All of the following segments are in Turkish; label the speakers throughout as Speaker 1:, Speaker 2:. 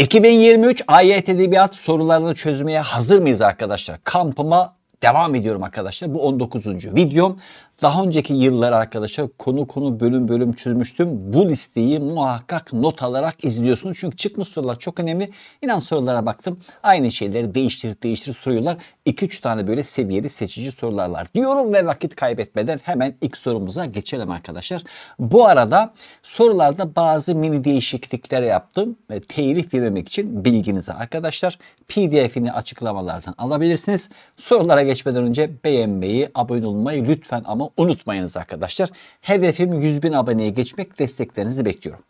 Speaker 1: 2023 AYT Edebiyat sorularını çözmeye hazır mıyız arkadaşlar? Kampıma devam ediyorum arkadaşlar. Bu 19. videom. Daha önceki yıllar arkadaşlar konu konu bölüm bölüm çözmüştüm. Bu listeyi muhakkak not alarak izliyorsunuz. Çünkü çıkmış sorular çok önemli. İnan sorulara baktım. Aynı şeyleri değiştirip değiştirip soruyorlar. 2-3 tane böyle seviyeli seçici sorular var diyorum ve vakit kaybetmeden hemen ilk sorumuza geçelim arkadaşlar. Bu arada sorularda bazı mini değişiklikler yaptım. E, telif yememek için bilginize arkadaşlar. PDF'ini açıklamalardan alabilirsiniz. Sorulara geçmeden önce beğenmeyi, abone olmayı lütfen ama unutmayınız arkadaşlar. Hedefim 100 bin aboneye geçmek desteklerinizi bekliyorum.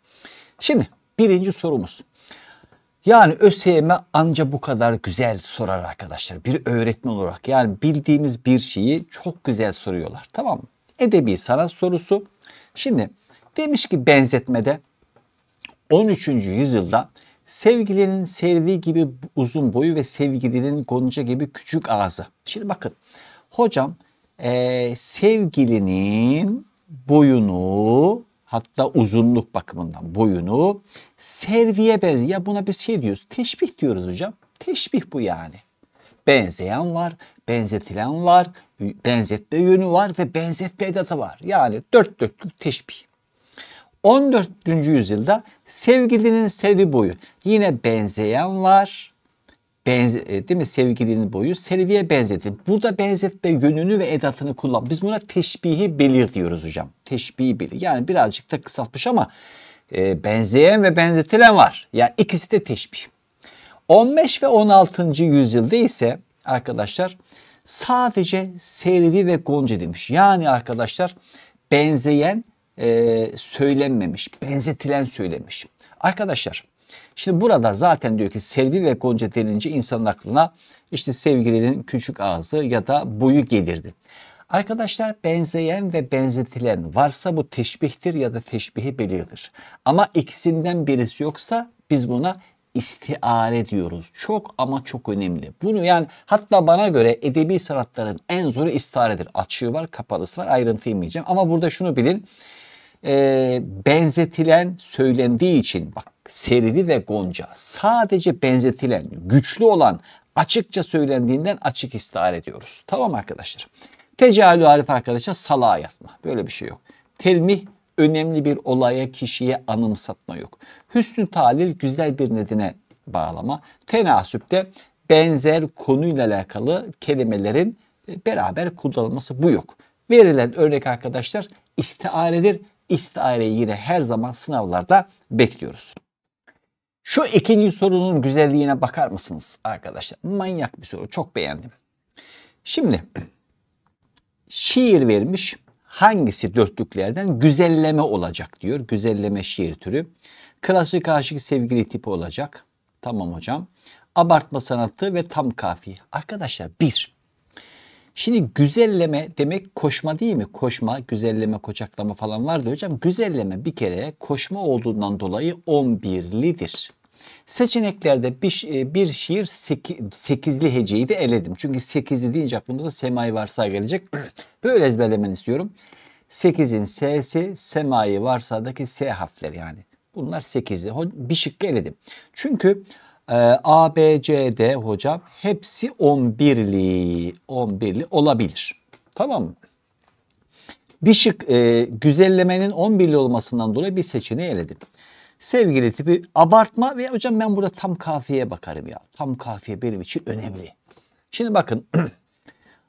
Speaker 1: Şimdi birinci sorumuz. Yani ÖSYM anca bu kadar güzel sorar arkadaşlar. Bir öğretmen olarak yani bildiğimiz bir şeyi çok güzel soruyorlar. Tamam mı? Edebi sanat sorusu. Şimdi demiş ki benzetmede 13. yüzyılda sevgilinin sevdiği gibi uzun boyu ve sevgilinin gonca gibi küçük ağzı. Şimdi bakın hocam e, sevgilinin boyunu hatta uzunluk bakımından boyunu serviye benziyor. Ya buna biz şey diyoruz teşbih diyoruz hocam. Teşbih bu yani. Benzeyen var, benzetilen var, benzetme yönü var ve benzetme edatı var. Yani dört dörtlük teşbih. 14. yüzyılda sevgilinin sevi boyu. Yine benzeyen var, benze, e, değil mi? Sevgilinin boyu Selvi'ye benzetin. Burada benzetme yönünü ve edatını kullan. Biz buna teşbihi belir diyoruz hocam. Teşbihi belir. Yani birazcık da kısaltmış ama e, benzeyen ve benzetilen var. Yani ikisi de teşbih. 15 ve 16. yüzyılda ise arkadaşlar sadece Selvi ve Gonca demiş. Yani arkadaşlar benzeyen e, söylenmemiş, benzetilen söylemiş. Arkadaşlar Şimdi burada zaten diyor ki sevgi ve Gonca denince insanın aklına işte sevgilinin küçük ağzı ya da boyu gelirdi. Arkadaşlar benzeyen ve benzetilen varsa bu teşbihtir ya da teşbihi belirtir. Ama ikisinden birisi yoksa biz buna istiare diyoruz. Çok ama çok önemli. Bunu yani hatta bana göre edebi sanatların en zoru istiaredir. Açığı var, kapalısı var. Ayrıntı inmeyeceğim. Ama burada şunu bilin. E, benzetilen söylendiği için bak Servi ve Gonca sadece benzetilen, güçlü olan açıkça söylendiğinden açık istihar ediyoruz. Tamam arkadaşlar. Tecahülü harif arkadaşlar salağa yatma. Böyle bir şey yok. Telmih önemli bir olaya kişiye anımsatma yok. Hüsnü talil güzel bir nedine bağlama. Tenasüpte benzer konuyla alakalı kelimelerin e, beraber kullanılması bu yok. Verilen örnek arkadaşlar istiaredir. İstiareyi yine her zaman sınavlarda bekliyoruz. Şu ikinci sorunun güzelliğine bakar mısınız arkadaşlar? Manyak bir soru. Çok beğendim. Şimdi şiir vermiş. Hangisi dörtlüklerden güzelleme olacak diyor. Güzelleme şiir türü. Klasik aşık sevgili tipi olacak. Tamam hocam. Abartma sanatı ve tam kafi. Arkadaşlar bir Şimdi güzelleme demek koşma değil mi? Koşma, güzelleme, koçaklama falan vardı hocam. Güzelleme bir kere koşma olduğundan dolayı 11'lidir. Seçeneklerde bir, e, bir şiir 8'li heceyi de eledim. Çünkü 8'li deyince aklımıza semai varsa gelecek. Böyle ezberlemeni istiyorum. 8'in S'si semai varsa'daki S harfleri yani. Bunlar 8'li. Bir şıkkı eledim. Çünkü ee, A, B, C, D hocam hepsi 11'li 11'li olabilir. Tamam mı? Bir şık e, güzellemenin 11'li olmasından dolayı bir seçeneği eledim. Sevgili tipi abartma ve hocam ben burada tam kafiye bakarım ya. Tam kafiye benim için önemli. Şimdi bakın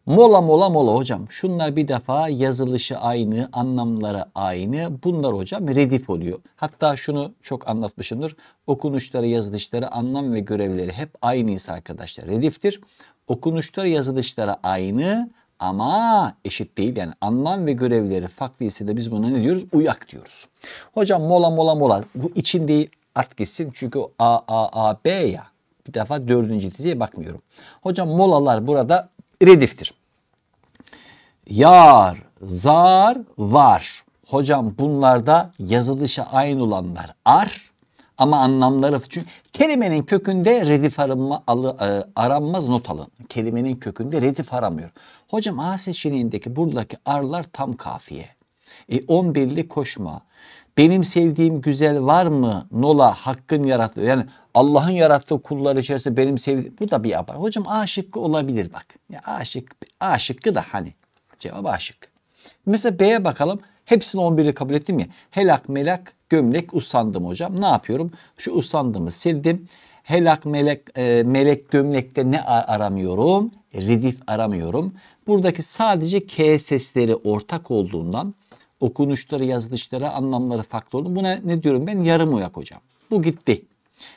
Speaker 1: Mola mola mola hocam. Şunlar bir defa yazılışı aynı, anlamları aynı. Bunlar hocam redif oluyor. Hatta şunu çok anlatmışımdır. Okunuşları, yazılışları, anlam ve görevleri hep aynıysa arkadaşlar rediftir. Okunuşları, yazılışları aynı ama eşit değil. Yani anlam ve görevleri farklı ise de biz buna ne diyoruz? Uyak diyoruz. Hocam mola mola mola. Bu içinde art gitsin. Çünkü A, A, A, B ya. Bir defa dördüncü diziye bakmıyorum. Hocam molalar burada rediftir yar, zar, var. Hocam bunlarda yazılışa aynı olanlar ar ama anlamları çünkü kelimenin kökünde redif arama, al, e, aranmaz not alın. Kelimenin kökünde redif aramıyor. Hocam A seçeneğindeki buradaki arlar tam kafiye. E 11'li koşma. Benim sevdiğim güzel var mı? Nola hakkın yarattığı yani Allah'ın yarattığı kullar içerisinde benim sevdiğim bu da bir yapar. Hocam aşık olabilir bak. Ya A şıkkı, da hani Cevap aşık. Mesela B'ye bakalım. Hepsini 11'i kabul ettim ya. Helak, melak, gömlek, usandım hocam. Ne yapıyorum? Şu usandımı sildim. Helak, melek, e, melek gömlekte ne aramıyorum? E, redif aramıyorum. Buradaki sadece K sesleri ortak olduğundan okunuşları, yazılışları, anlamları farklı oldu. Buna ne diyorum ben? Yarım uyak hocam. Bu gitti.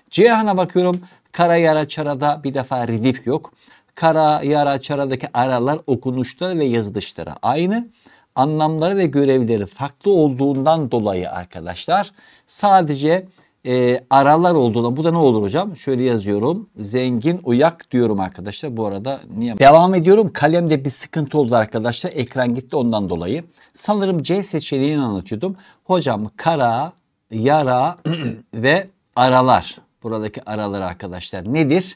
Speaker 1: Cihan'a bakıyorum. Kara yara çarada bir defa redif yok. Kara, yara, çaradaki aralar okunuşları ve yazılışları aynı. Anlamları ve görevleri farklı olduğundan dolayı arkadaşlar sadece e, aralar olduğundan bu da ne olur hocam? Şöyle yazıyorum. Zengin uyak diyorum arkadaşlar. Bu arada niye? Devam ediyorum. Kalemde bir sıkıntı oldu arkadaşlar. Ekran gitti ondan dolayı. Sanırım C seçeneğini anlatıyordum. Hocam kara, yara ve aralar. Buradaki aralar arkadaşlar nedir?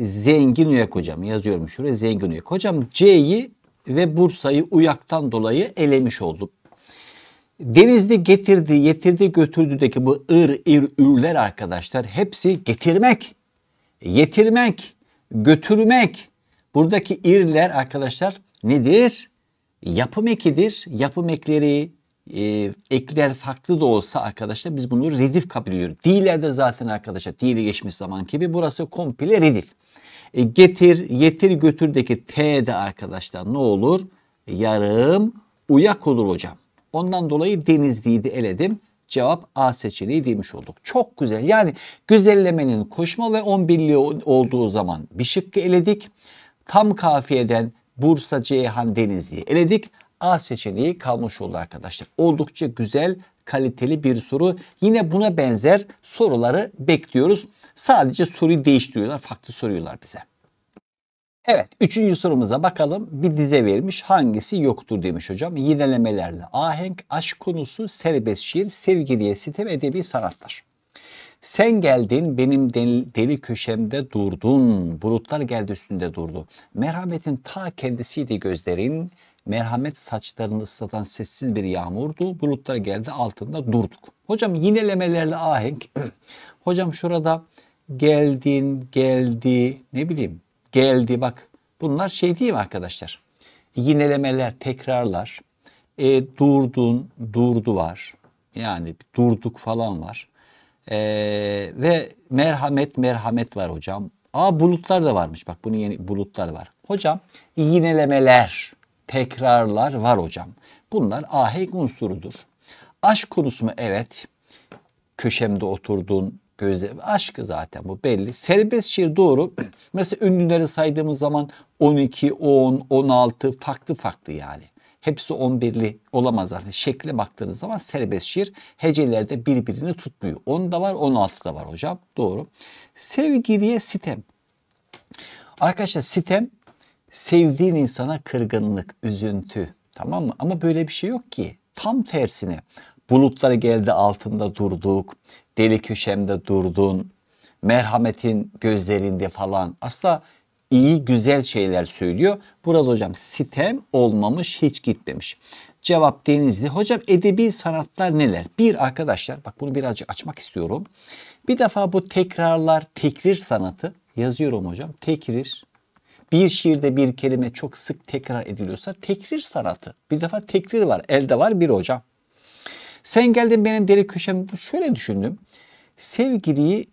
Speaker 1: Zengin Uyak hocam yazıyorum şuraya Zengin Uyak. Hocam C'yi ve Bursa'yı Uyak'tan dolayı elemiş oldum. Denizde getirdi, yetirdi, götürdü'deki bu ır, ir, ürler arkadaşlar hepsi getirmek, yetirmek, götürmek. Buradaki irler arkadaşlar nedir? Yapım ekidir. Yapım ekleri, e, ekler farklı da olsa arkadaşlar biz bunu redif kabul ediyoruz. D'lerde zaten arkadaşlar d'li geçmiş zaman gibi burası komple redif. E, getir, yetir götürdeki T de arkadaşlar ne olur? Yarım uyak olur hocam. Ondan dolayı Denizli'yi de eledim. Cevap A seçeneği demiş olduk. Çok güzel. Yani güzellemenin koşma ve 11'li olduğu zaman bir şıkkı eledik. Tam kafiyeden Bursa, Ceyhan, Denizli'yi eledik. A seçeneği kalmış oldu arkadaşlar. Oldukça güzel, kaliteli bir soru. Yine buna benzer soruları bekliyoruz. Sadece soruyu değiştiriyorlar, farklı soruyorlar bize. Evet, üçüncü sorumuza bakalım. Bir dize vermiş, hangisi yoktur demiş hocam. Yinelemelerle ahenk, aşk konusu, serbest şiir, sevgi diye sitem edebi sanatlar. Sen geldin benim deli, köşemde durdun, bulutlar geldi üstünde durdu. Merhametin ta kendisiydi gözlerin, merhamet saçlarını ıslatan sessiz bir yağmurdu. Bulutlar geldi altında durduk. Hocam yinelemelerle ahenk. Hocam şurada geldin, geldi, ne bileyim geldi bak bunlar şey değil mi arkadaşlar? Yinelemeler, tekrarlar, e, durdun, durdu var yani durduk falan var e, ve merhamet, merhamet var hocam. Aa bulutlar da varmış bak bunun yeni bulutlar var. Hocam yinelemeler, tekrarlar var hocam. Bunlar ahenk unsurudur. Aşk konusu mu? Evet. Köşemde oturdun, gözle aşkı zaten bu belli. Serbest şiir doğru. Mesela ünlüleri saydığımız zaman 12, 10, 16 farklı farklı yani. Hepsi 11'li olamaz zaten. Şekle baktığınız zaman serbest şiir hecelerde birbirini tutmuyor. 10 da var 16 da var hocam. Doğru. Sevgiliye sitem. Arkadaşlar sitem sevdiğin insana kırgınlık, üzüntü. Tamam mı? Ama böyle bir şey yok ki. Tam tersine Bulutlar geldi altında durduk deli köşemde durdun, merhametin gözlerinde falan. Asla iyi güzel şeyler söylüyor. Burada hocam sitem olmamış hiç gitmemiş. Cevap Denizli. Hocam edebi sanatlar neler? Bir arkadaşlar bak bunu birazcık açmak istiyorum. Bir defa bu tekrarlar tekrir sanatı yazıyorum hocam. Tekrir. Bir şiirde bir kelime çok sık tekrar ediliyorsa tekrir sanatı. Bir defa tekrir var. Elde var bir hocam. Sen geldin benim deli köşem. Şöyle düşündüm. Sevgiliyi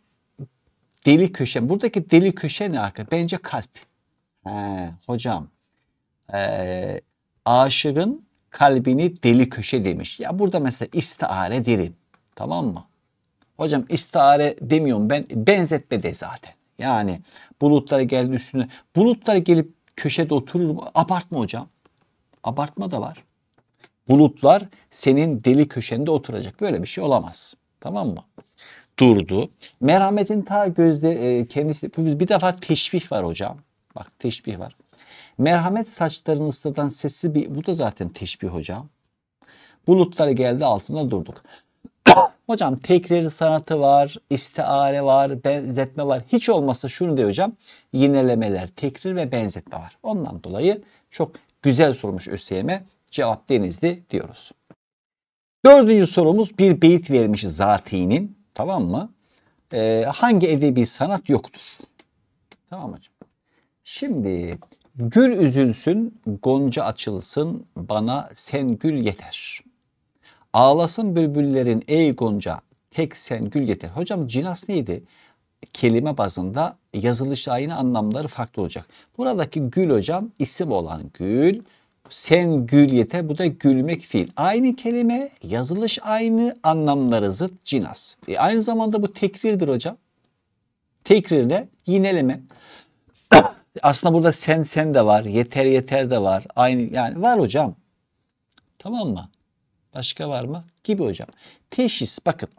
Speaker 1: deli köşem. Buradaki deli köşe ne arkadaş? Bence kalp. He, hocam. Ee, aşığın kalbini deli köşe demiş. Ya burada mesela istihare derim. Tamam mı? Hocam istihare demiyorum ben benzetme de zaten. Yani bulutlara geldi üstüne. Bulutlara gelip köşede oturur mu? Abartma hocam. Abartma da var bulutlar senin deli köşende oturacak. Böyle bir şey olamaz. Tamam mı? Durdu. Merhametin ta gözde e, kendisi bir defa teşbih var hocam. Bak teşbih var. Merhamet saçlarını ıslatan sesi bir bu da zaten teşbih hocam. Bulutlar geldi altında durduk. hocam tekrar sanatı var, istiare var, benzetme var. Hiç olmazsa şunu diyor hocam. Yinelemeler, tekrar ve benzetme var. Ondan dolayı çok güzel sormuş ÖSYM'e Cevap Denizli diyoruz. Dördüncü sorumuz bir beyit vermiş Zati'nin tamam mı? Ee, hangi edebi sanat yoktur? Tamam hocam. Şimdi gül üzülsün, gonca açılsın, bana sen gül yeter. Ağlasın bülbüllerin ey gonca, tek sen gül yeter. Hocam cinas neydi? Kelime bazında yazılış aynı anlamları farklı olacak. Buradaki gül hocam isim olan gül. Sen gül yete Bu da gülmek fiil. Aynı kelime yazılış aynı anlamları zıt cinas. E aynı zamanda bu tekrirdir hocam. Tekrir de yineleme. Aslında burada sen sen de var. Yeter yeter de var. Aynı yani var hocam. Tamam mı? Başka var mı? Gibi hocam. Teşhis bakın.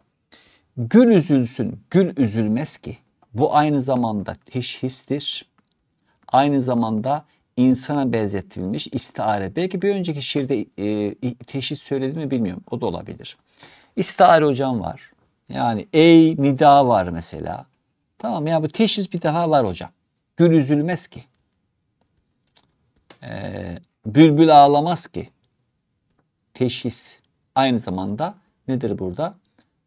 Speaker 1: Gül üzülsün, gül üzülmez ki. Bu aynı zamanda teşhistir. Aynı zamanda insana benzetilmiş istiare. Belki bir önceki şiirde e, teşhis söyledi mi bilmiyorum. O da olabilir. İstiare hocam var. Yani ey nida var mesela. Tamam ya bu teşhis bir daha var hocam. Gül üzülmez ki. Ee, bülbül ağlamaz ki. Teşhis aynı zamanda nedir burada?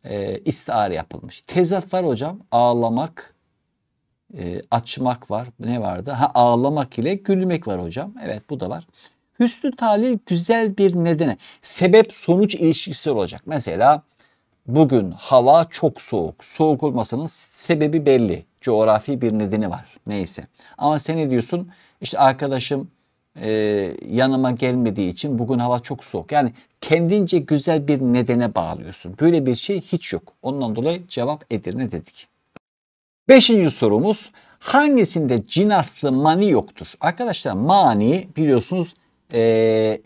Speaker 1: Ee, istiare yapılmış. Tezat var hocam. Ağlamak, e, açmak var. Ne vardı? Ha ağlamak ile gülmek var hocam. Evet bu da var. Hüsnü talil güzel bir nedene sebep sonuç ilişkisi olacak. Mesela bugün hava çok soğuk. Soğuk olmasının sebebi belli. Coğrafi bir nedeni var. Neyse. Ama sen ne diyorsun? İşte arkadaşım e, yanıma gelmediği için bugün hava çok soğuk. Yani kendince güzel bir nedene bağlıyorsun. Böyle bir şey hiç yok. Ondan dolayı cevap Edirne dedik. Beşinci sorumuz hangisinde cinaslı mani yoktur? Arkadaşlar mani biliyorsunuz e,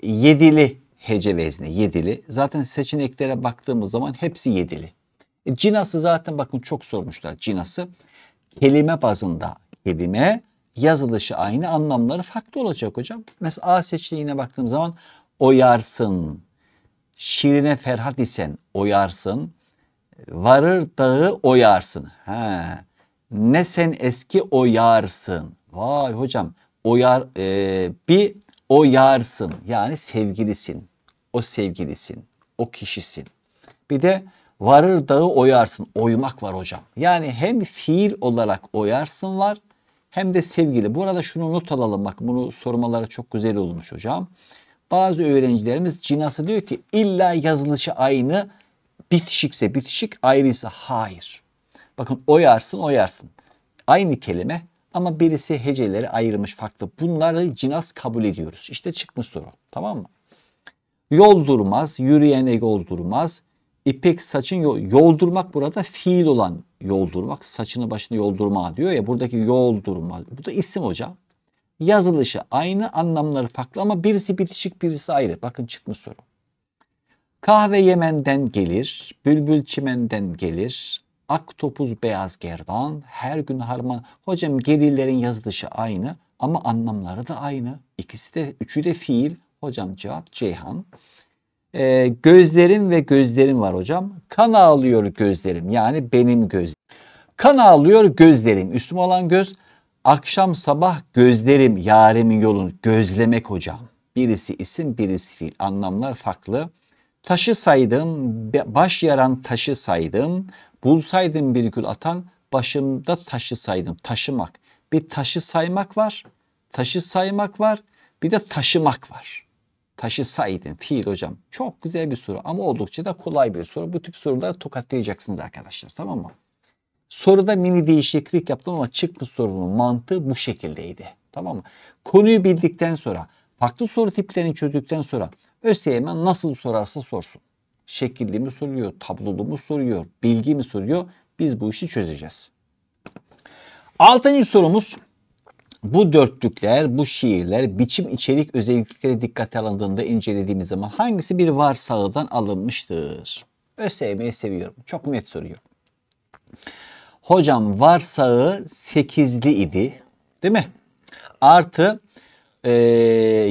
Speaker 1: yedili hece vezni yedili. Zaten seçeneklere baktığımız zaman hepsi yedili. E, cinası zaten bakın çok sormuşlar cinası. Kelime bazında kelime yazılışı aynı anlamları farklı olacak hocam. Mesela A seçeneğine baktığım zaman oyarsın. Şirine Ferhat isen oyarsın. Varır dağı oyarsın. He ne sen eski o yarsın. Vay hocam o yar e, bir o yarsın yani sevgilisin. O sevgilisin. O kişisin. Bir de varır dağı oyarsın. Oymak var hocam. Yani hem fiil olarak oyarsın var hem de sevgili. Bu arada şunu not alalım. Bak bunu sormaları çok güzel olmuş hocam. Bazı öğrencilerimiz cinası diyor ki illa yazılışı aynı bitişikse bitişik ayrıysa hayır. Bakın oyarsın oyarsın. Aynı kelime ama birisi heceleri ayırmış farklı. Bunları cinas kabul ediyoruz. İşte çıkmış soru. Tamam mı? Yol durmaz, yürüyene yol durmaz. İpek saçın yol, yoldurmak burada fiil olan yoldurmak. Saçını başını yoldurma diyor ya buradaki yoldurma. Bu da isim hocam. Yazılışı aynı anlamları farklı ama birisi bitişik birisi ayrı. Bakın çıkmış soru. Kahve Yemen'den gelir, bülbül çimenden gelir, ak topuz beyaz gerdan her gün harman. Hocam gerillerin yazılışı aynı ama anlamları da aynı. İkisi de üçü de fiil. Hocam cevap Ceyhan. Ee, gözlerim ve gözlerim var hocam. Kan ağlıyor gözlerim yani benim gözlerim. Kan ağlıyor gözlerim. Üstüm olan göz. Akşam sabah gözlerim yarimin yolunu gözlemek hocam. Birisi isim birisi fiil. Anlamlar farklı. Taşı saydım, baş yaran taşı saydım. Bulsaydım bir gül atan başımda taşısaydım Taşımak. Bir taşı saymak var. Taşı saymak var. Bir de taşımak var. taşısaydım Fiil hocam. Çok güzel bir soru ama oldukça da kolay bir soru. Bu tip soruları tokatlayacaksınız arkadaşlar. Tamam mı? Soruda mini değişiklik yaptım ama çıkmış sorunun mantığı bu şekildeydi. Tamam mı? Konuyu bildikten sonra, farklı soru tiplerini çözdükten sonra ÖSYM nasıl sorarsa sorsun. Şekilli mi soruyor, tablolu mu soruyor, bilgi mi soruyor? Biz bu işi çözeceğiz. Altıncı sorumuz bu dörtlükler, bu şiirler biçim içerik özellikleri dikkate alındığında incelediğimiz zaman hangisi bir varsağıdan alınmıştır? ÖSYM'yi seviyorum. Çok net soruyor. Hocam varsağı sekizli idi. Değil mi? Artı e,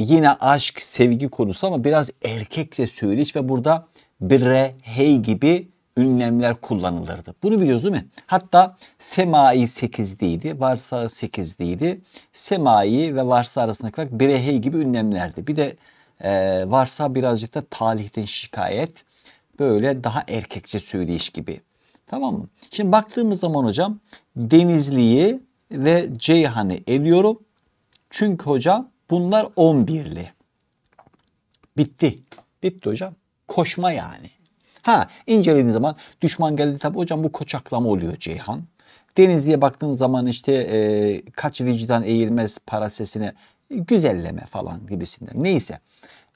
Speaker 1: yine aşk, sevgi konusu ama biraz erkekçe söyleyiş ve burada birre, hey gibi ünlemler kullanılırdı. Bunu biliyoruz değil mi? Hatta semai 8'liydi, varsa 8'liydi. Semai ve varsa arasındaki fark bire hey gibi ünlemlerdi. Bir de e, varsa birazcık da talihten şikayet. Böyle daha erkekçe söyleyiş gibi. Tamam mı? Şimdi baktığımız zaman hocam Denizli'yi ve Ceyhan'ı eliyorum. Çünkü hocam bunlar 11'li. Bitti. Bitti hocam. Koşma yani. Ha incelediğin zaman düşman geldi tabi hocam bu koçaklama oluyor Ceyhan. Denizli'ye baktığın zaman işte e, kaç vicdan eğilmez parasesine güzelleme falan gibisinden. Neyse.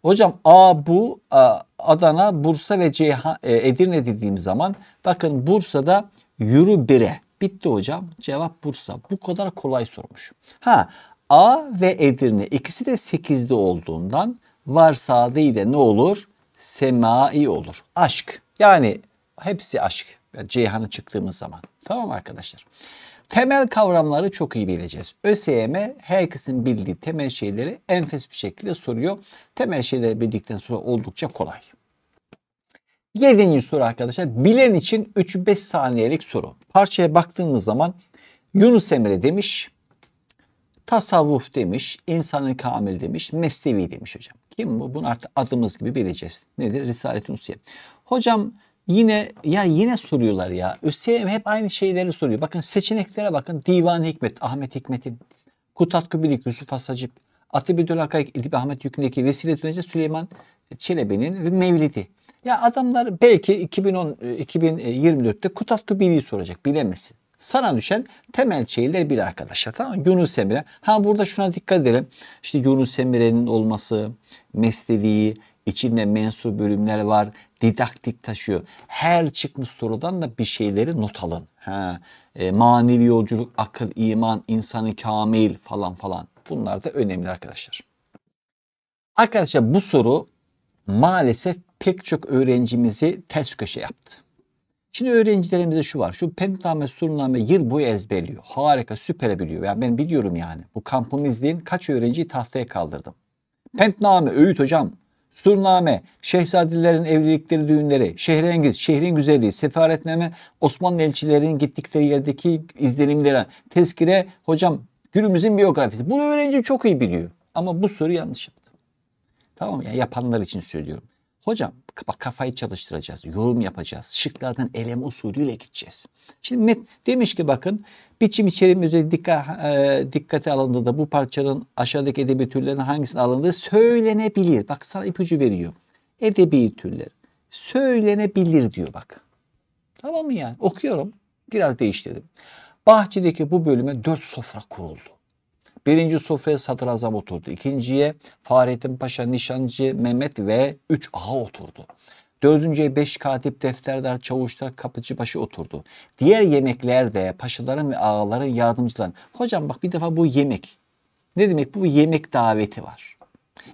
Speaker 1: Hocam A bu A, Adana, Bursa ve Ceyhan, e, Edirne dediğim zaman bakın Bursa'da yürü bire. Bitti hocam. Cevap Bursa. Bu kadar kolay sormuş. Ha A ve Edirne ikisi de 8'de olduğundan varsayı da ne olur? semai olur. Aşk. Yani hepsi aşk. Ceyhan'a çıktığımız zaman. Tamam arkadaşlar. Temel kavramları çok iyi bileceğiz. ÖSYM herkesin bildiği temel şeyleri enfes bir şekilde soruyor. Temel şeyleri bildikten sonra oldukça kolay. Yedinci soru arkadaşlar. Bilen için 3-5 saniyelik soru. Parçaya baktığımız zaman Yunus Emre demiş. Tasavvuf demiş, insanın kamil demiş, mesnevi demiş hocam. Kim bu? Bunu artık adımız gibi bileceğiz. Nedir? Risalet-i Nusiye. Hocam yine ya yine soruyorlar ya. ÖSYM hep aynı şeyleri soruyor. Bakın seçeneklere bakın. Divan Hikmet, Ahmet Hikmet'in. Kutat Kubilik, Yusuf Asacip. Atibüdül Hakayık, İdip Ahmet Yükündeki Vesile Tünece Süleyman Çelebi'nin ve Mevlidi. Ya adamlar belki 2010, 2024'te Kutat Kubilik'i soracak bilemesin. Sana düşen temel şeyler bir arkadaşlar. Tamam Yunus Emre. Ha burada şuna dikkat edelim. İşte Yunus Emre'nin olması, Mesnevi, içinde mensup bölümler var. Didaktik taşıyor. Her çıkmış sorudan da bir şeyleri not alın. Ha, e, manevi yolculuk, akıl, iman, insanı kamil falan falan. Bunlar da önemli arkadaşlar. Arkadaşlar bu soru maalesef pek çok öğrencimizi ters köşe yaptı. Şimdi öğrencilerimize şu var. Şu pentame, surname yıl boyu ezberliyor. Harika, süper biliyor. Yani ben biliyorum yani. Bu kampımızın kaç öğrenciyi tahtaya kaldırdım. Pentname, öğüt hocam. Surname, şehzadelerin evlilikleri, düğünleri, şehrengiz, şehrin güzelliği, sefaretname, Osmanlı elçilerinin gittikleri yerdeki izlenimleri, tezkire, hocam günümüzün biyografisi. Bunu öğrenci çok iyi biliyor. Ama bu soru yanlış yaptı. Tamam ya yani yapanlar için söylüyorum. Hocam Bak kafayı çalıştıracağız, yorum yapacağız. Şıklardan eleme usulüyle gideceğiz. Şimdi met demiş ki bakın biçim içeriğim dikkat, e, dikkate da bu parçanın aşağıdaki edebi türlerinin hangisinin alındığı söylenebilir. Bak sana ipucu veriyor. Edebi türler söylenebilir diyor bak. Tamam mı yani? Okuyorum. Biraz değiştirdim. Bahçedeki bu bölüme dört sofra kuruldu. Birinci sofraya sadrazam oturdu. İkinciye Fahrettin Paşa, Nişancı, Mehmet ve 3 ağa oturdu. Dördüncüye beş katip, defterdar, çavuşlar, kapıcıbaşı oturdu. Diğer yemeklerde paşaların ve ağaların yardımcıların. Hocam bak bir defa bu yemek. Ne demek bu? Yemek daveti var.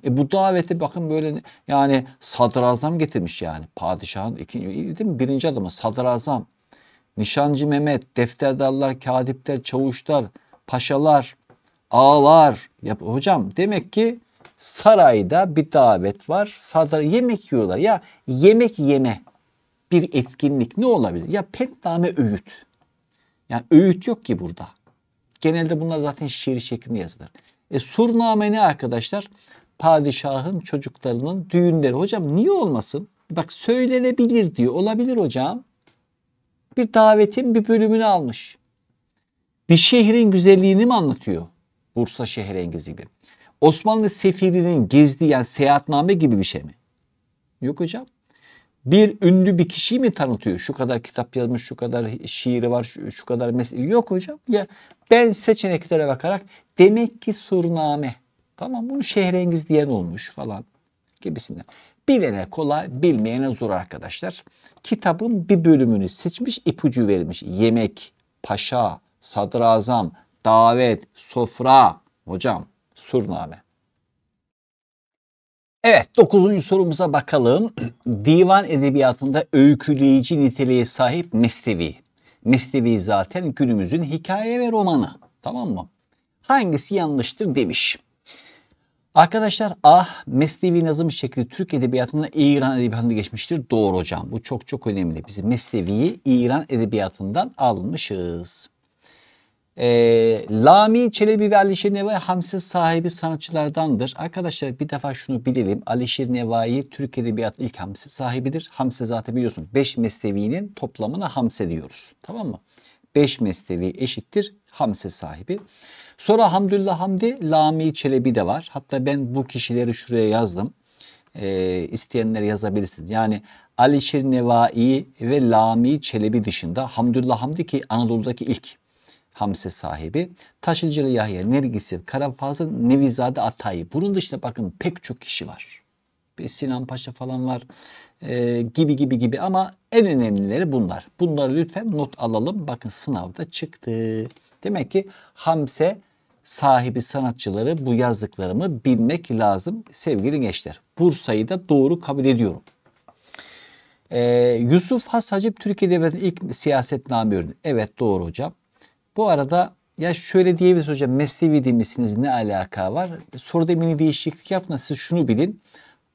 Speaker 1: E bu daveti bakın böyle yani sadrazam getirmiş yani. Padişahın ikinci, değil mi? birinci adamı sadrazam. Nişancı Mehmet, defterdarlar, kadipler, çavuşlar, paşalar, ağlar. Yap hocam demek ki sarayda bir davet var. Saray yemek yiyorlar. Ya yemek yeme bir etkinlik ne olabilir? Ya petname öğüt. Yani öğüt yok ki burada. Genelde bunlar zaten şiir şeklinde yazılır. E surname ne arkadaşlar? Padişahın çocuklarının düğünleri. Hocam niye olmasın? Bak söylenebilir diyor. Olabilir hocam. Bir davetin bir bölümünü almış. Bir şehrin güzelliğini mi anlatıyor? Bursa Şehrengiz gibi. Osmanlı sefirinin gezdiği yani seyahatname gibi bir şey mi? Yok hocam. Bir ünlü bir kişiyi mi tanıtıyor? Şu kadar kitap yazmış, şu kadar şiiri var, şu, şu kadar mesele. Yok hocam. Ya ben seçeneklere bakarak demek ki surname. Tamam bunu şehrengiz diyen olmuş falan gibisinden. Bilene kolay, bilmeyene zor arkadaşlar. Kitabın bir bölümünü seçmiş, ipucu vermiş. Yemek, paşa, sadrazam, davet, sofra. Hocam surname. Evet dokuzuncu sorumuza bakalım. Divan edebiyatında öyküleyici niteliğe sahip Mesnevi. Mesnevi zaten günümüzün hikaye ve romanı. Tamam mı? Hangisi yanlıştır demiş. Arkadaşlar ah Mesnevi nazım şekli Türk edebiyatında İran edebiyatında geçmiştir. Doğru hocam. Bu çok çok önemli. Biz Mesnevi'yi İran edebiyatından almışız. E, Lami Çelebi ve Alişir Nevai hamse sahibi sanatçılardandır. Arkadaşlar bir defa şunu bilelim. Alişir Nevai Türk Edebiyatı ilk hamse sahibidir. Hamse zaten biliyorsun 5 mesnevinin toplamına Hamse diyoruz. Tamam mı? 5 mesnevi eşittir Hamse sahibi. Sonra Hamdüllah Hamdi, Lami Çelebi de var. Hatta ben bu kişileri şuraya yazdım. E, isteyenler yazabilirsiniz. Yani Alişir Nevai ve Lami Çelebi dışında Hamdüllah Hamdi ki Anadolu'daki ilk Hamse sahibi. Taşıncılı Yahya, Nergisi, Karafaz'ın Nevizade Atay'ı. Bunun dışında bakın pek çok kişi var. Bir Sinan Paşa falan var e, gibi gibi gibi ama en önemlileri bunlar. Bunları lütfen not alalım. Bakın sınavda çıktı. Demek ki Hamse sahibi sanatçıları bu yazdıklarımı bilmek lazım sevgili gençler. Bursa'yı da doğru kabul ediyorum. Ee, Yusuf Has Hacip Türkiye Devleti'nin ilk siyasetname ürünü. Evet doğru hocam. Bu arada ya şöyle diyebiliriz hocam Mesnevi demişsiniz ne alaka var? Soruda mini değişiklik yapma siz şunu bilin.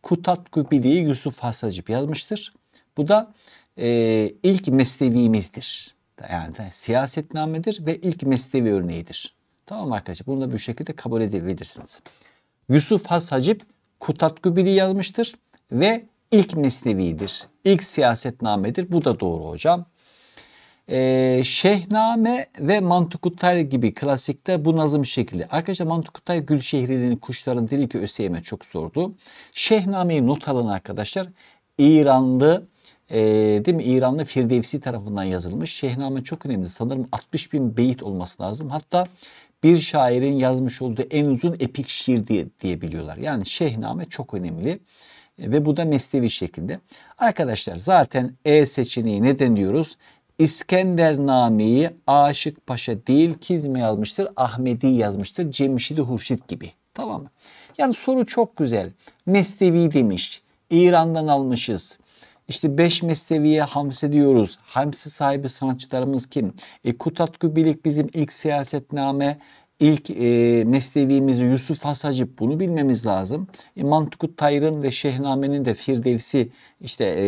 Speaker 1: Kutat Gubidi'yi Yusuf Hasacip yazmıştır. Bu da e, ilk meslevimizdir. Yani siyasetnamedir ve ilk meslevi örneğidir. Tamam arkadaşlar bunu da bu şekilde kabul edebilirsiniz. Yusuf Has Hacip Kutat Gubili yazmıştır ve ilk mesnevidir. İlk siyasetnamedir. Bu da doğru hocam. Ee, Şehname ve Mantukutay gibi klasikte bu nazım şekli. Arkadaşlar Mantukutay Gülşehri'nin Kuşların Dili ki Öseyme çok zordu. Şehname'yi not alın arkadaşlar. İranlı e, değil mi? İranlı Firdevsi tarafından yazılmış. Şehname çok önemli. Sanırım 60 bin beyit olması lazım. Hatta bir şairin yazmış olduğu en uzun epik şiir diye, diye biliyorlar. Yani Şehname çok önemli e, ve bu da mesnevi şeklinde. Arkadaşlar zaten E seçeneği neden diyoruz? İskendername'yi Aşık Paşa değil Kizmi yazmıştır, Ahmedi yazmıştır, Cemşidi Hurşit gibi. Tamam mı? Yani soru çok güzel. Mesnevi demiş. İran'dan almışız. İşte 5 mesleviye hamse diyoruz. Hamse sahibi sanatçılarımız kim? E, Kutatku Bilik bizim ilk siyasetname, ilk e, mesnevimiz Yusuf Hasacı bunu bilmemiz lazım. E, Mantıkut Tayrın ve Şehnamen'in de Firdevsi işte e,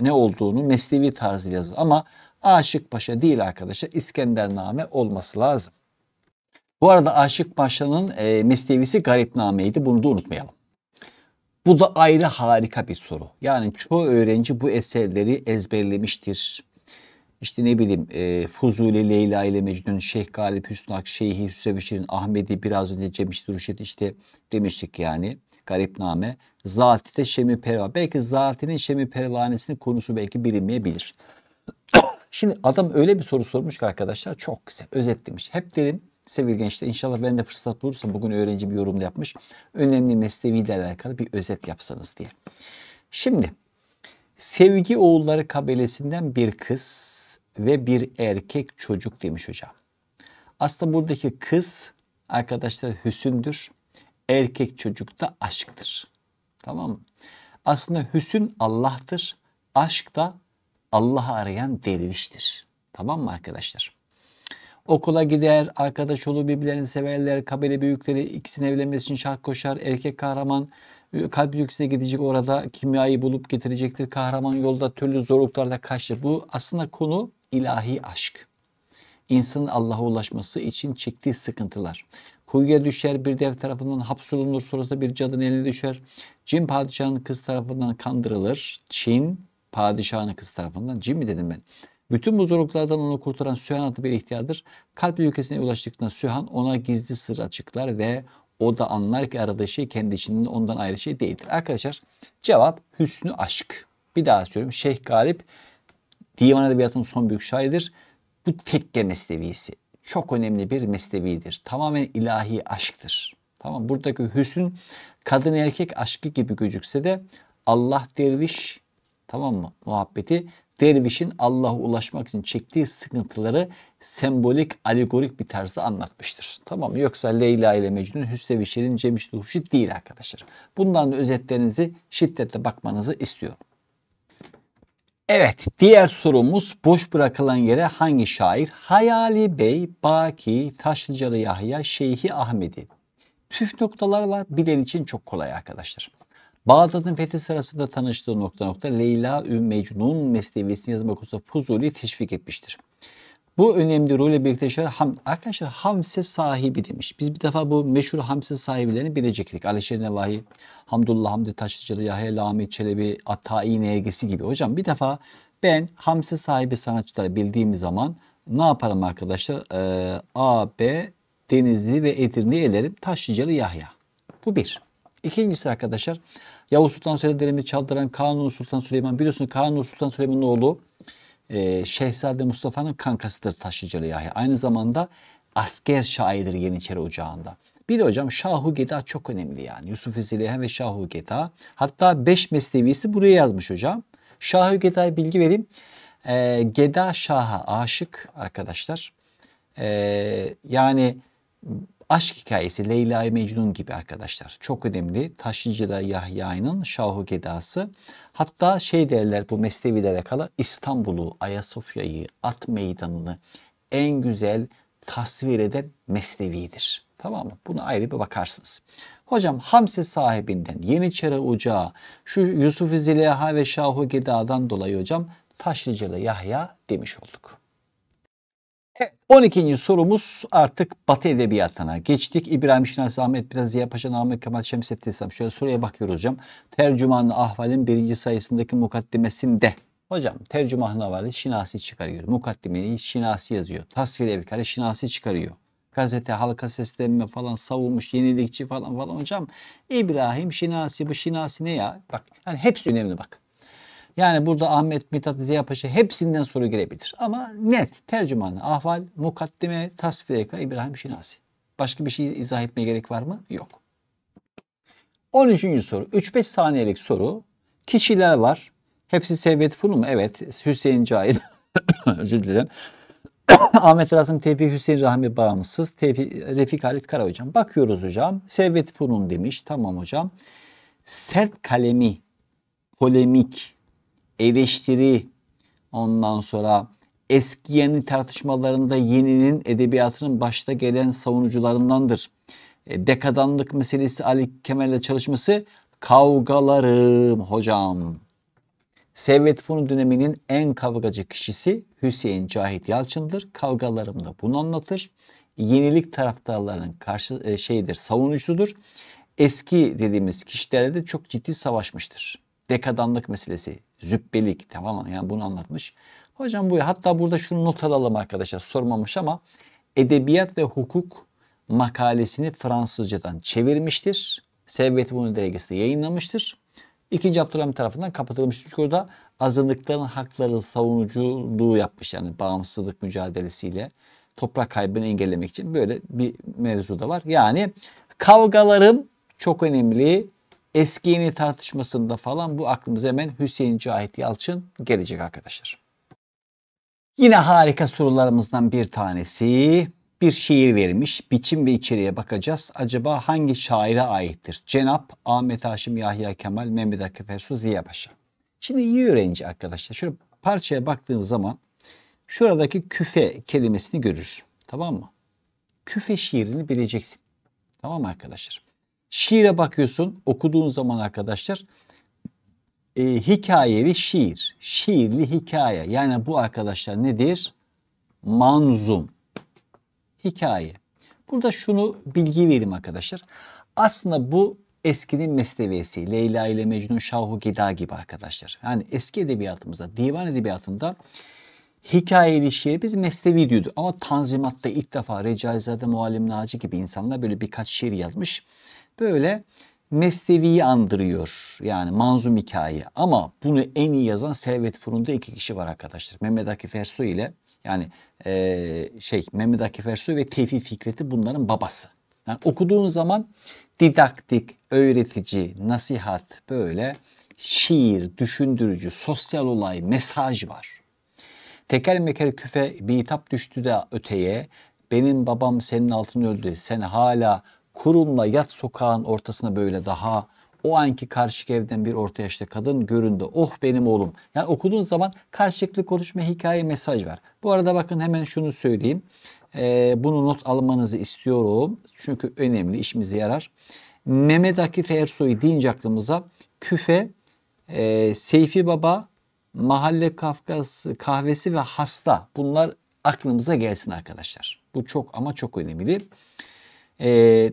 Speaker 1: ne olduğunu meslevi tarzı yazılır. Ama Aşık Paşa değil arkadaşlar İskendername olması lazım. Bu arada Aşık Paşa'nın e, meslevisi Garipname'ydi bunu da unutmayalım. Bu da ayrı harika bir soru. Yani çoğu öğrenci bu eserleri ezberlemiştir. İşte ne bileyim e, Fuzuli, Leyla ile Mecnun, Şeyh Galip Hüsnak, Şeyhi Hüsrev Şirin, Ahmedi biraz önce Cemişti Rüşet işte demiştik yani garipname. Zatite Şemi Perva. Belki Zati'nin Şemi Pervanesi'nin konusu belki bilinmeyebilir. Şimdi adam öyle bir soru sormuş ki arkadaşlar çok kısa özetlemiş. Hep derim sevgili gençler inşallah ben de fırsat bulursam bugün öğrenci bir yorumda yapmış. Önemli mesleviyle alakalı bir özet yapsanız diye. Şimdi Sevgi oğulları kabilesinden bir kız ve bir erkek çocuk demiş hocam. Aslında buradaki kız arkadaşlar hüsündür. Erkek çocuk da aşktır. Tamam mı? Aslında hüsün Allah'tır. Aşk da Allah'ı arayan derviştir. Tamam mı arkadaşlar? Okula gider, arkadaş olur, birbirlerini severler, kabile büyükleri ikisini evlenmesi için şart koşar, erkek kahraman e, kalp yükseğe gidecek orada kimyayı bulup getirecektir. Kahraman yolda türlü zorluklarla karşı. Bu aslında konu ilahi aşk. İnsanın Allah'a ulaşması için çektiği sıkıntılar. Kuyuya düşer, bir dev tarafından hapsolunur, sonrasında bir cadının eline düşer. Cin padişahının kız tarafından kandırılır. Çin, Padişahın kız tarafından. Cin mi dedim ben? Bütün bu zorluklardan onu kurtaran Sühan adlı bir ihtiyardır. Kalp ülkesine ulaştıktan Sühan ona gizli sır açıklar ve o da anlar ki aradığı şey kendi içinden ondan ayrı şey değildir. Arkadaşlar cevap hüsnü aşk. Bir daha söylüyorum Şeyh Galip divan edebiyatının son büyük şairidir. Bu tekke meslevisi çok önemli bir meslevidir. Tamamen ilahi aşktır. Tamam buradaki hüsn kadın erkek aşkı gibi gözükse de Allah derviş Tamam mı? Muhabbeti dervişin Allah'a ulaşmak için çektiği sıkıntıları sembolik, alegorik bir tarzda anlatmıştır. Tamam mı? Yoksa Leyla ile Mecnun, hüsrev Şirin, Cem Huşit değil arkadaşlar. Bunların da özetlerinizi şiddetle bakmanızı istiyorum. Evet, diğer sorumuz boş bırakılan yere hangi şair? Hayali Bey, Baki, Taşlıcalı Yahya, Şeyhi Ahmedi. Püf noktalar var. Bilen için çok kolay arkadaşlar. Bağdat'ın fethi sırasında tanıştığı nokta nokta Leyla Üm Mecnun mesnevisini yazma konusunda Fuzuli teşvik etmiştir. Bu önemli rolü birlikte şöyle ham, arkadaşlar Hamse sahibi demiş. Biz bir defa bu meşhur Hamse sahiplerini bilecektik. Alişer Nevahi, Hamdullah Hamdi Taşlıcalı, Yahya Lami Çelebi, Atai Nergisi gibi. Hocam bir defa ben Hamse sahibi sanatçıları bildiğim zaman ne yaparım arkadaşlar? Ee, A, B, Denizli ve Edirne'yi elerim. Taşlıcalı Yahya. Bu bir. İkincisi arkadaşlar Yavuz Sultan Selim çaldıran Kanuni Sultan Süleyman biliyorsunuz Kanuni Sultan Süleyman'ın oğlu e, Şehzade Mustafa'nın kankasıdır Taşlıcalı Yahya. Aynı zamanda asker şairdir Yeniçeri Ocağı'nda. Bir de hocam Şahu Geda çok önemli yani. Yusuf Zeliha ve Şahu Geda. Hatta 5 meslevisi buraya yazmış hocam. Şahu Geda'ya bilgi vereyim. E, Geda Şah'a aşık arkadaşlar. E, yani aşk hikayesi Leyla Mecnun gibi arkadaşlar. Çok önemli. Taşlıcı'da Yahya'nın Şahu Gedası. Hatta şey derler bu Mesnevi'lere kala İstanbul'u, Ayasofya'yı, At Meydanı'nı en güzel tasvir eden Mesnevi'dir. Tamam mı? Buna ayrı bir bakarsınız. Hocam Hamse sahibinden, Yeniçeri Ocağı, şu Yusuf Züleyha ve Şahu Geda'dan dolayı hocam Taşlıcılı Yahya demiş olduk. 12. sorumuz artık Batı Edebiyatı'na geçtik. İbrahim Şinasi Ahmet Biraz Ziya Paşa Namık Kemal Şemsettin Sam. Şöyle soruya bakıyoruz hocam. Tercüman Ahval'in birinci sayısındaki mukaddimesinde Hocam tercüman Ahval'i Şinasi çıkarıyor. Mukaddimeyi Şinasi yazıyor. Tasvir evi kare Şinasi çıkarıyor. Gazete, halka seslenme falan savunmuş, yenilikçi falan falan hocam. İbrahim Şinasi bu Şinasi ne ya? Bak yani hepsi önemli bak. Yani burada Ahmet Mithat Ziya Paşa hepsinden soru girebilir Ama net tercümanı ahval, mukaddime, tasfireka İbrahim Şinasi. Başka bir şey izah etmeye gerek var mı? Yok. 13. soru. 3-5 saniyelik soru. Kişiler var. Hepsi Sevvet Fulu mu? Evet. Hüseyin Cahil. Özür dilerim. Ahmet Rasim Tevfik Hüseyin Rahmi Bağımsız. Tevfik, Refik Halit Kara hocam. Bakıyoruz hocam. Sevvet Funun demiş. Tamam hocam. Sert kalemi, polemik, eleştiri, ondan sonra eski yeni tartışmalarında yeninin edebiyatının başta gelen savunucularındandır. E, dekadanlık meselesi Ali Kemal'le çalışması kavgalarım hocam. Sevvet Funu döneminin en kavgacı kişisi Hüseyin Cahit Yalçın'dır. Kavgalarımda bunu anlatır. Yenilik taraftarlarının karşı e, şeyidir, savunucusudur. Eski dediğimiz kişilerle de çok ciddi savaşmıştır. Dekadanlık meselesi, Zübbelik tamam mı? yani bunu anlatmış. Hocam bu hatta burada şunu not alalım arkadaşlar sormamış ama edebiyat ve hukuk makalesini Fransızcadan çevirmiştir. Servet bunu dergisi yayınlamıştır. İkinci Abdülhamit tarafından kapatılmış. Çünkü orada azınlıkların hakları savunuculuğu yapmış. Yani bağımsızlık mücadelesiyle toprak kaybını engellemek için böyle bir mevzu da var. Yani kavgalarım çok önemli eski yeni tartışmasında falan bu aklımıza hemen Hüseyin Cahit Yalçın gelecek arkadaşlar. Yine harika sorularımızdan bir tanesi. Bir şiir verilmiş. Biçim ve içeriğe bakacağız. Acaba hangi şaire aittir? Cenap, Ahmet Haşim, Yahya Kemal, Mehmet Akif Ersoy, Ziya Paşa. Şimdi iyi öğrenci arkadaşlar. Şöyle parçaya baktığınız zaman şuradaki küfe kelimesini görür. Tamam mı? Küfe şiirini bileceksin. Tamam mı arkadaşlar? Şiire bakıyorsun okuduğun zaman arkadaşlar e, hikayeli şiir, şiirli hikaye. Yani bu arkadaşlar nedir? Manzum, hikaye. Burada şunu bilgi vereyim arkadaşlar. Aslında bu eskinin meslevesi, Leyla ile Mecnun, Şahu Geda gibi arkadaşlar. Yani eski edebiyatımızda, divan edebiyatında hikayeli şiir biz mesnevi diyorduk. Ama Tanzimat'ta ilk defa Recaizade Muallim Naci gibi insanlar böyle birkaç şiir yazmış böyle mesleviyi andırıyor. Yani manzum hikaye. Ama bunu en iyi yazan Servet Fırın'da iki kişi var arkadaşlar. Mehmet Akif Ersoy ile yani e, şey Mehmet Akif Ersoy ve Tevfik Fikret'i bunların babası. Yani okuduğun zaman didaktik, öğretici, nasihat böyle şiir, düşündürücü, sosyal olay, mesaj var. Teker meker küfe bir hitap düştü de öteye. Benim babam senin altını öldü. Sen hala kurumla yat sokağın ortasına böyle daha o anki karşı evden bir orta yaşlı kadın göründü. Oh benim oğlum. Yani okuduğun zaman karşılıklı konuşma, hikaye, mesaj var. Bu arada bakın hemen şunu söyleyeyim. Ee, bunu not almanızı istiyorum. Çünkü önemli, işimize yarar. Mehmet Akif Ersoy deyince aklımıza küfe, e, Seyfi Baba, Mahalle Kafkas kahvesi ve hasta. Bunlar aklımıza gelsin arkadaşlar. Bu çok ama çok önemli. Ee,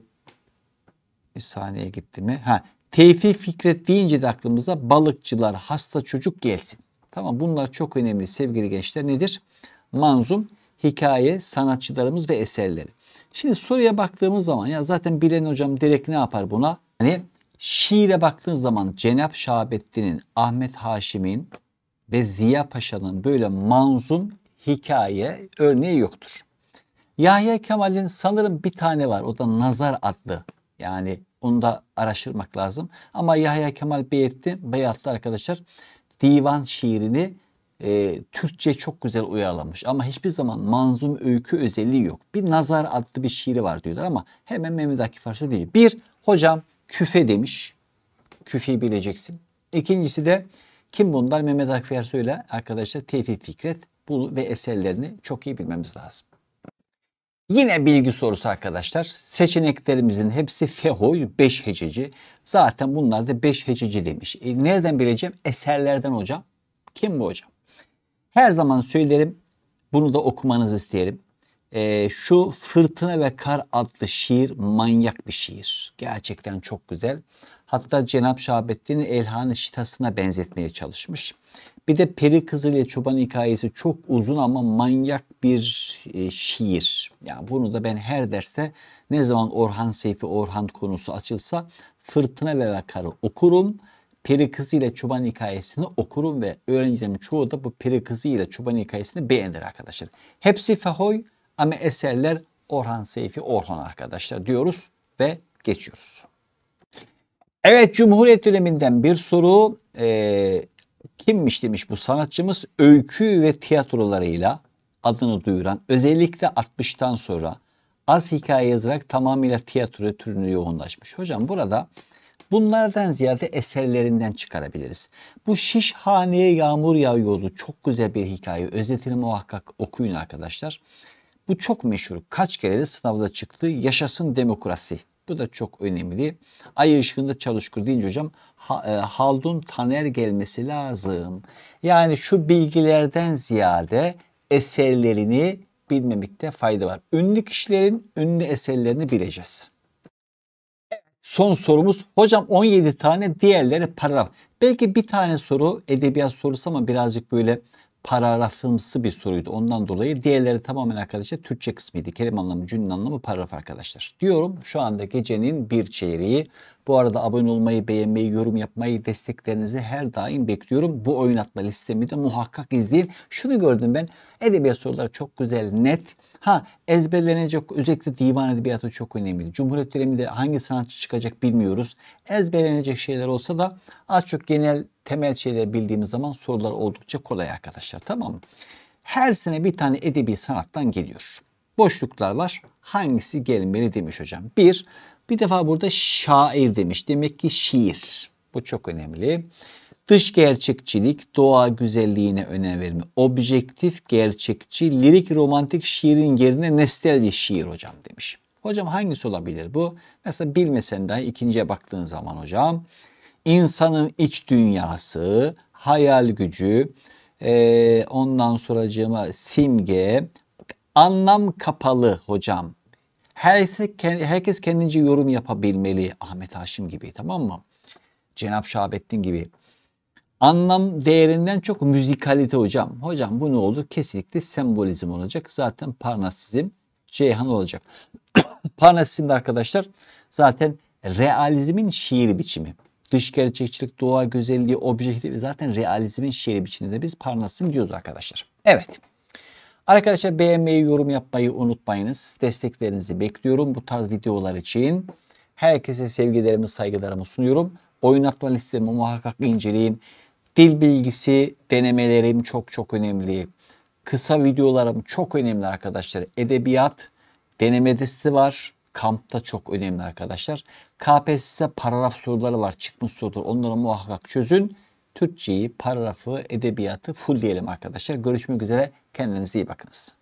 Speaker 1: e, sahneye gitti mi? Ha, Tevfik Fikret deyince de aklımıza balıkçılar, hasta çocuk gelsin. Tamam bunlar çok önemli sevgili gençler. Nedir? Manzum, hikaye, sanatçılarımız ve eserleri. Şimdi soruya baktığımız zaman ya zaten bilen hocam direkt ne yapar buna? Hani şiire baktığın zaman Cenap Şahabettin'in, Ahmet Haşim'in ve Ziya Paşa'nın böyle manzum hikaye örneği yoktur. Yahya Kemal'in sanırım bir tane var. O da Nazar adlı yani onu da araştırmak lazım. Ama Yahya Kemal Beyatlı, Beyatlı arkadaşlar divan şiirini e, Türkçe çok güzel uyarlamış ama hiçbir zaman manzum öykü özelliği yok. Bir nazar adlı bir şiiri var diyorlar ama hemen Mehmet Akif Ersoy değil. Bir, hocam küfe demiş. Küfeyi bileceksin. İkincisi de kim bunlar? Mehmet Akif Ersoy ile arkadaşlar Tevfik Fikret Bu ve eserlerini çok iyi bilmemiz lazım. Yine bilgi sorusu arkadaşlar. Seçeneklerimizin hepsi fehoy 5 hececi. Zaten bunlar da 5 hececi demiş. E, nereden bileceğim? Eserlerden hocam. Kim bu hocam? Her zaman söylerim. Bunu da okumanızı isterim. E, şu Fırtına ve Kar adlı şiir manyak bir şiir. Gerçekten çok güzel. Hatta Cenab-ı Şahabettin'in Elhan-ı Şitasına benzetmeye çalışmış. Bir de Peri Kızı ile Çoban hikayesi çok uzun ama manyak bir e, şiir. Yani bunu da ben her derste ne zaman Orhan Seyfi Orhan konusu açılsa Fırtına ve Vakar'ı okurum. Peri Kızı ile Çoban hikayesini okurum ve öğrencilerim çoğu da bu Peri Kızı ile Çoban hikayesini beğenir arkadaşlar. Hepsi fahoy ama eserler Orhan Seyfi Orhan arkadaşlar diyoruz ve geçiyoruz. Evet Cumhuriyet döneminden bir soru. Ee, Kimmiş demiş bu sanatçımız öykü ve tiyatrolarıyla adını duyuran özellikle 60'tan sonra az hikaye yazarak tamamıyla tiyatro türünü yoğunlaşmış. Hocam burada bunlardan ziyade eserlerinden çıkarabiliriz. Bu Şişhaneye Yağmur Yağıyordu çok güzel bir hikaye. Özetini muhakkak okuyun arkadaşlar. Bu çok meşhur. Kaç kere de sınavda çıktı. Yaşasın demokrasi. Bu da çok önemli. Ay ışığında çalışkır deyince hocam e, Haldun Taner gelmesi lazım. Yani şu bilgilerden ziyade eserlerini bilmemekte fayda var. Ünlü kişilerin ünlü eserlerini bileceğiz. Son sorumuz hocam 17 tane diğerleri paragraf. Belki bir tane soru edebiyat sorusu ama birazcık böyle paragrafımsı bir soruydu. Ondan dolayı diğerleri tamamen arkadaşlar Türkçe kısmıydı. Kelime anlamı, cümle anlamı, paragraf arkadaşlar. Diyorum şu anda gecenin bir çeyreği bu arada abone olmayı, beğenmeyi, yorum yapmayı, desteklerinizi her daim bekliyorum. Bu oynatma listemi de muhakkak izleyin. Şunu gördüm ben. Edebiyat soruları çok güzel, net. Ha ezberlenecek özellikle divan edebiyatı çok önemli. Cumhuriyet döneminde hangi sanatçı çıkacak bilmiyoruz. Ezberlenecek şeyler olsa da az çok genel temel şeyler bildiğimiz zaman sorular oldukça kolay arkadaşlar tamam mı? Her sene bir tane edebi sanattan geliyor. Boşluklar var. Hangisi gelmeli demiş hocam. Bir, bir defa burada şair demiş. Demek ki şiir. Bu çok önemli. Dış gerçekçilik, doğa güzelliğine önem verme. Objektif, gerçekçi, lirik, romantik şiirin yerine nesnel bir şiir hocam demiş. Hocam hangisi olabilir bu? Mesela bilmesen dahi ikinciye baktığın zaman hocam insanın iç dünyası, hayal gücü, e, ondan sonracığıma simge, anlam kapalı hocam herkes kendince yorum yapabilmeli. Ahmet Haşim gibi tamam mı? Cenap Şahabettin gibi. Anlam değerinden çok müzikalite hocam. Hocam bu ne olur? Kesinlikle sembolizm olacak. Zaten Parnasizm Ceyhan olacak. Parnasizm de arkadaşlar zaten realizmin şiir biçimi. Dış gerçekçilik, doğa güzelliği, objektif zaten realizmin şiir biçiminde biz Parnasizm diyoruz arkadaşlar. Evet. Arkadaşlar beğenmeyi, yorum yapmayı unutmayınız. Desteklerinizi bekliyorum bu tarz videolar için. Herkese sevgilerimi, saygılarımı sunuyorum. Oynatma listemi muhakkak inceleyin. Dil bilgisi denemelerim çok çok önemli. Kısa videolarım çok önemli arkadaşlar. Edebiyat deneme desti var. Kampta çok önemli arkadaşlar. KPSS paragraf soruları var. Çıkmış sorudur Onları muhakkak çözün. Türkçeyi, paragrafı, edebiyatı full diyelim arkadaşlar. Görüşmek üzere. Kendinize iyi bakınız.